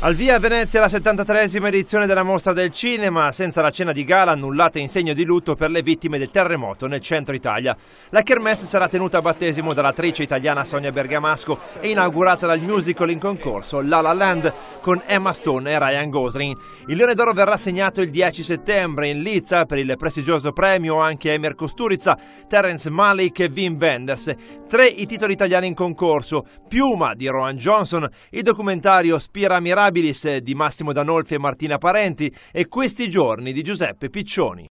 Al via Venezia la 73esima edizione della mostra del cinema, senza la cena di gala annullata in segno di lutto per le vittime del terremoto nel centro Italia. La kermesse sarà tenuta a battesimo dall'attrice italiana Sonia Bergamasco e inaugurata dal musical in concorso La La Land con Emma Stone e Ryan Gosling. Il Leone d'Oro verrà segnato il 10 settembre in Lizza per il prestigioso premio anche Emer Kusturica, Terence Malik e Wim Wenders. Tre i titoli italiani in concorso, Piuma di Rowan Johnson, il documentario Spira Mirage Mirabilis di Massimo Danolfi e Martina Parenti e questi giorni di Giuseppe Piccioni.